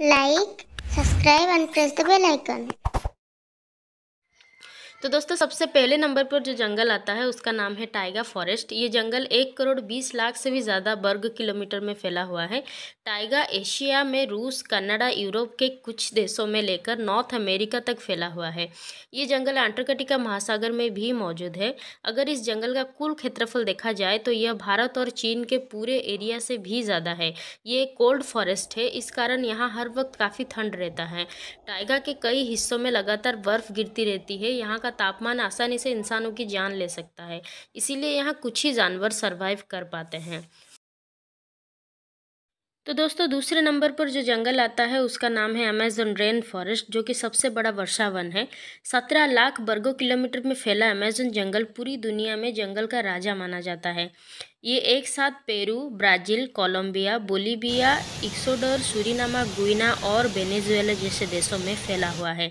like, subscribe and press the bell icon. तो दोस्तों सबसे पहले नंबर पर जो जंगल आता है उसका नाम है टाइगा फॉरेस्ट ये जंगल एक करोड़ बीस लाख से भी ज़्यादा वर्ग किलोमीटर में फैला हुआ है टाइगा एशिया में रूस कनाडा यूरोप के कुछ देशों में लेकर नॉर्थ अमेरिका तक फैला हुआ है ये जंगल एंटार्कटिका महासागर में भी मौजूद है अगर इस जंगल का कुल क्षेत्रफल देखा जाए तो यह भारत और चीन के पूरे एरिया से भी ज़्यादा है ये कोल्ड फॉरेस्ट है इस कारण यहाँ हर वक्त काफ़ी ठंड रहता है टाइगा के कई हिस्सों में लगातार बर्फ़ गिरती रहती है यहाँ का का तापमान आसानी से इंसानों की जान ले सकता है इसीलिए यहाँ कुछ ही जानवर सर्वाइव कर पाते हैं तो दोस्तों दूसरे नंबर पर जो जंगल आता है उसका नाम है अमेजन रेन फॉरेस्ट जो कि सबसे बड़ा वर्षा वन है सत्रह लाख वर्गो किलोमीटर में फैला अमेजन जंगल पूरी दुनिया में जंगल का राजा माना जाता है ये एक साथ Peru Brazil Colombia Bolivia Ecuador Suriname Guyana और वेनेजुएला जैसे देशों में फैला हुआ है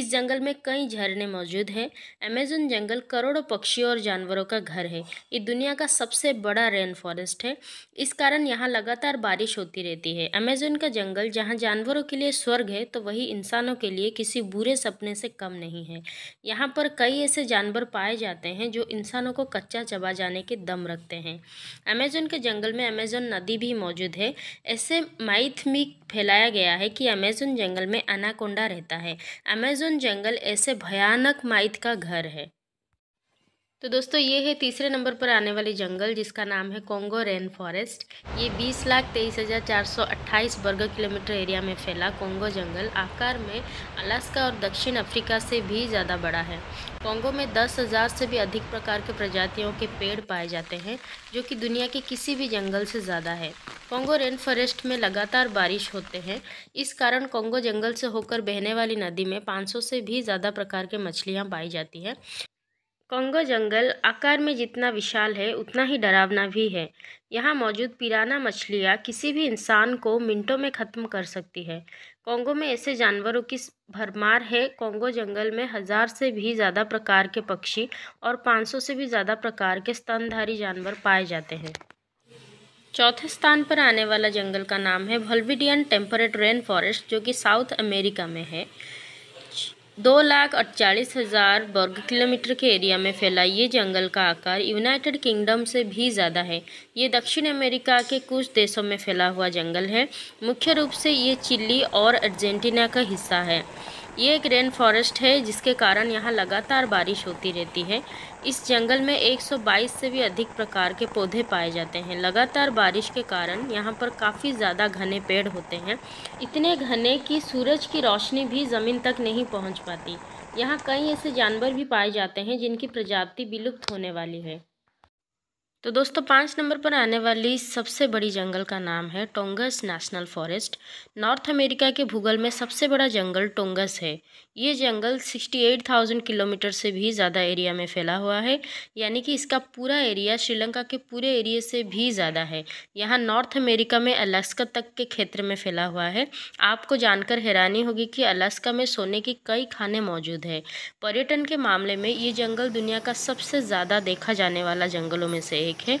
इस जंगल में कई झरने मौजूद हैं अमेजन जंगल करोड़ों पक्षियों और जानवरों का घर है ये दुनिया का सबसे बड़ा रेन फॉरेस्ट है इस कारण यहाँ लगातार बारिश होती रहती है अमेजन का जंगल जहाँ जानवरों के लिए स्वर्ग है तो वही इंसानों के लिए किसी बुरे सपने से कम नहीं है यहाँ पर कई ऐसे जानवर पाए जाते हैं जो इंसानों को कच्चा चबा जाने के दम रखते हैं अमेजन के जंगल में अमेजन नदी भी मौजूद है ऐसे माइथ में फैलाया गया है कि अमेजन जंगल में अनाकोंडा रहता है अमेजन जंगल ऐसे भयानक माइथ का घर है तो दोस्तों ये है तीसरे नंबर पर आने वाली जंगल जिसका नाम है कोंगो रेन फॉरेस्ट ये बीस लाख तेईस हज़ार चार सौ अट्ठाईस वर्ग किलोमीटर एरिया में फैला कोंगो जंगल आकार में अलास्का और दक्षिण अफ्रीका से भी ज़्यादा बड़ा है कोंगो में दस हज़ार से भी अधिक प्रकार के प्रजातियों के पेड़ पाए जाते हैं जो कि दुनिया के किसी भी जंगल से ज़्यादा है कोंगो रेन फॉरेस्ट में लगातार बारिश होते हैं इस कारण कोंगो जंगल से होकर बहने वाली नदी में 500 से भी ज़्यादा प्रकार के मछलियाँ पाई जाती हैं कोंगो जंगल आकार में जितना विशाल है उतना ही डरावना भी है यहाँ मौजूद पिराना मछलियाँ किसी भी इंसान को मिनटों में ख़त्म कर सकती है कोंगो में ऐसे जानवरों की भरमार है कोंगो जंगल में हज़ार से भी ज़्यादा प्रकार के पक्षी और 500 से भी ज़्यादा प्रकार के स्तनधारी जानवर पाए जाते हैं चौथे स्थान पर आने वाला जंगल का नाम है वल्विडियन टेम्परेट रेन फॉरेस्ट जो कि साउथ अमेरिका में है दो लाख अड़चालीस हज़ार वर्ग किलोमीटर के एरिया में फैला ये जंगल का आकार यूनाइटेड किंगडम से भी ज़्यादा है ये दक्षिण अमेरिका के कुछ देशों में फैला हुआ जंगल है मुख्य रूप से ये चिली और अर्जेंटीना का हिस्सा है ये एक रेन फॉरेस्ट है जिसके कारण यहाँ लगातार बारिश होती रहती है इस जंगल में 122 से भी अधिक प्रकार के पौधे पाए जाते हैं लगातार बारिश के कारण यहाँ पर काफ़ी ज़्यादा घने पेड़ होते हैं इतने घने कि सूरज की रोशनी भी ज़मीन तक नहीं पहुँच पाती यहाँ कई ऐसे जानवर भी पाए जाते हैं जिनकी प्रजाति विलुप्त होने वाली है तो दोस्तों पाँच नंबर पर आने वाली सबसे बड़ी जंगल का नाम है Tongass National Forest North America के भूगल में सबसे बड़ा जंगल टोंगस है ये जंगल सिक्सटी एट थाउजेंड किलोमीटर से भी ज़्यादा एरिया में फैला हुआ है यानी कि इसका पूरा एरिया श्रीलंका के पूरे एरिए से भी ज़्यादा है यहाँ नॉर्थ अमेरिका में अलास्का तक के क्षेत्र में फैला हुआ है आपको जानकर हैरानी होगी कि अलास्का में सोने की कई खाने मौजूद है पर्यटन के मामले में ये जंगल दुनिया का सबसे ज़्यादा देखा जाने वाला जंगलों में से है लेक है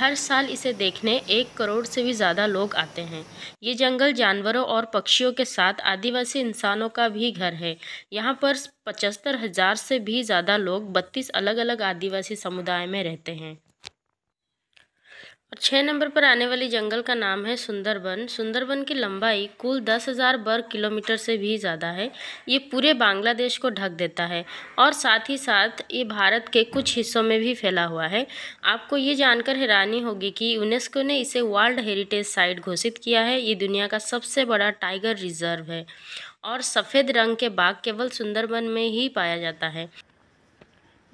हर साल इसे देखने एक करोड़ से भी ज़्यादा लोग आते हैं ये जंगल जानवरों और पक्षियों के साथ आदिवासी इंसानों का भी घर है यहाँ पर पचहत्तर हज़ार से भी ज़्यादा लोग बत्तीस अलग अलग आदिवासी समुदाय में रहते हैं और छः नंबर पर आने वाली जंगल का नाम है सुंदरबन सुंदरबन की लंबाई कुल दस हज़ार वर्ग किलोमीटर से भी ज़्यादा है ये पूरे बांग्लादेश को ढक देता है और साथ ही साथ ये भारत के कुछ हिस्सों में भी फैला हुआ है आपको ये जानकर हैरानी होगी कि यूनेस्को ने इसे वर्ल्ड हेरिटेज साइट घोषित किया है ये दुनिया का सबसे बड़ा टाइगर रिजर्व है और सफ़ेद रंग के बाघ केवल सुंदरबन में ही पाया जाता है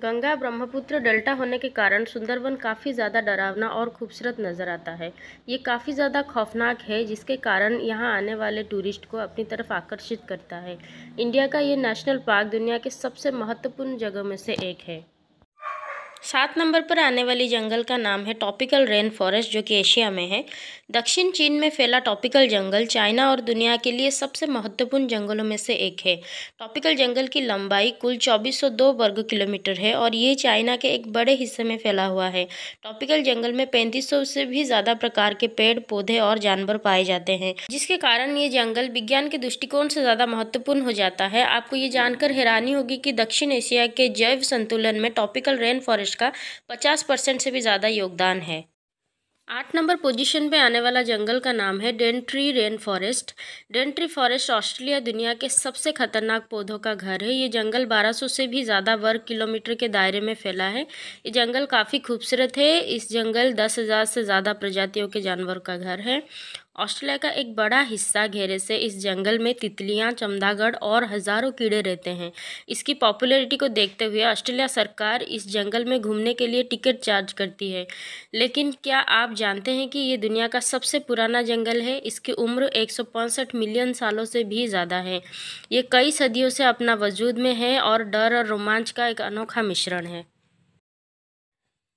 गंगा ब्रह्मपुत्र डेल्टा होने के कारण सुंदरबन काफ़ी ज़्यादा डरावना और खूबसूरत नज़र आता है ये काफ़ी ज़्यादा खौफनाक है जिसके कारण यहाँ आने वाले टूरिस्ट को अपनी तरफ आकर्षित करता है इंडिया का ये नेशनल पार्क दुनिया के सबसे महत्वपूर्ण जगह में से एक है सात नंबर पर आने वाली जंगल का नाम है टॉपिकल रेन फॉरेस्ट जो कि एशिया में है दक्षिण चीन में फैला टॉपिकल जंगल चाइना और दुनिया के लिए सबसे महत्वपूर्ण जंगलों में से एक है टॉपिकल जंगल की लंबाई कुल 2402 वर्ग किलोमीटर है और ये चाइना के एक बड़े हिस्से में फैला हुआ है टॉपिकल जंगल में पैंतीस से भी ज़्यादा प्रकार के पेड़ पौधे और जानवर पाए जाते हैं जिसके कारण ये जंगल विज्ञान के दृष्टिकोण से ज़्यादा महत्वपूर्ण हो जाता है आपको ये जानकर हैरानी होगी कि दक्षिण एशिया के जैव संतुलन में टॉपिकल रेन फॉरेस्ट का पचास परसेंट से भी ज़्यादा योगदान है आठ नंबर पोजीशन पे आने वाला जंगल का नाम है Daintree rainforest Daintree forest Australia दुनिया के सबसे खतरनाक पौधों का घर है ये जंगल 1200 से भी ज़्यादा वर्ग किलोमीटर के दायरे में फैला है ये जंगल काफ़ी खूबसूरत है इस जंगल 10,000 से ज़्यादा प्रजातियों के जानवर का घर है ऑस्ट्रेलिया का एक बड़ा हिस्सा घेरे से इस जंगल में तितलियां चमदागढ़ और हज़ारों कीड़े रहते हैं इसकी पॉपुलैरिटी को देखते हुए ऑस्ट्रेलिया सरकार इस जंगल में घूमने के लिए टिकट चार्ज करती है लेकिन क्या आप जानते हैं कि ये दुनिया का सबसे पुराना जंगल है इसकी उम्र एक मिलियन सालों से भी ज़्यादा है ये कई सदियों से अपना वजूद में है और डर और रोमांच का एक अनोखा मिश्रण है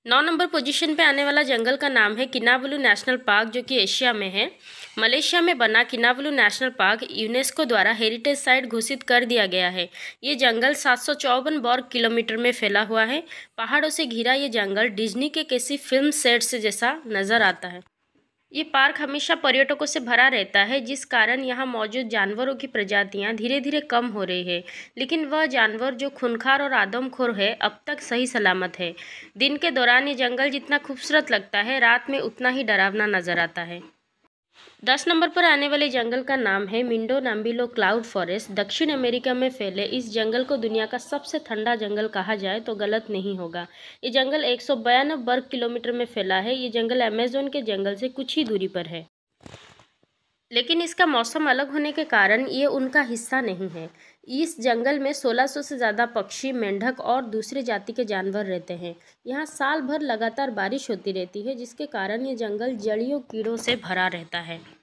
नौ नंबर पोजीशन पे आने वाला जंगल का नाम है किनाबुलू नेशनल पार्क जो कि एशिया में है मलेशिया में बना किनाबुलू नेशनल पार्क यूनेस्को द्वारा हेरिटेज साइट घोषित कर दिया गया है ये जंगल सात सौ चौवन वर्ग किलोमीटर में फैला हुआ है पहाड़ों से घिरा ये जंगल डिज्नी के किसी फिल्म सेट से जैसा नज़र आता है ये पार्क हमेशा पर्यटकों से भरा रहता है जिस कारण यहाँ मौजूद जानवरों की प्रजातियाँ धीरे धीरे कम हो रही है लेकिन वह जानवर जो खुनखार और आदमखोर है अब तक सही सलामत है दिन के दौरान ये जंगल जितना खूबसूरत लगता है रात में उतना ही डरावना नज़र आता है दस नंबर पर आने वाले जंगल का नाम है मिंडो नाम्बिलो क्लाउड फॉरेस्ट दक्षिण अमेरिका में फैले इस जंगल को दुनिया का सबसे ठंडा जंगल कहा जाए तो गलत नहीं होगा ये जंगल एक वर्ग किलोमीटर में फैला है ये जंगल अमेजोन के जंगल से कुछ ही दूरी पर है लेकिन इसका मौसम अलग होने के कारण ये उनका हिस्सा नहीं है इस जंगल में 1600 से ज़्यादा पक्षी मेंढक और दूसरे जाति के जानवर रहते हैं यहाँ साल भर लगातार बारिश होती रहती है जिसके कारण ये जंगल जड़ियों कीड़ों से भरा रहता है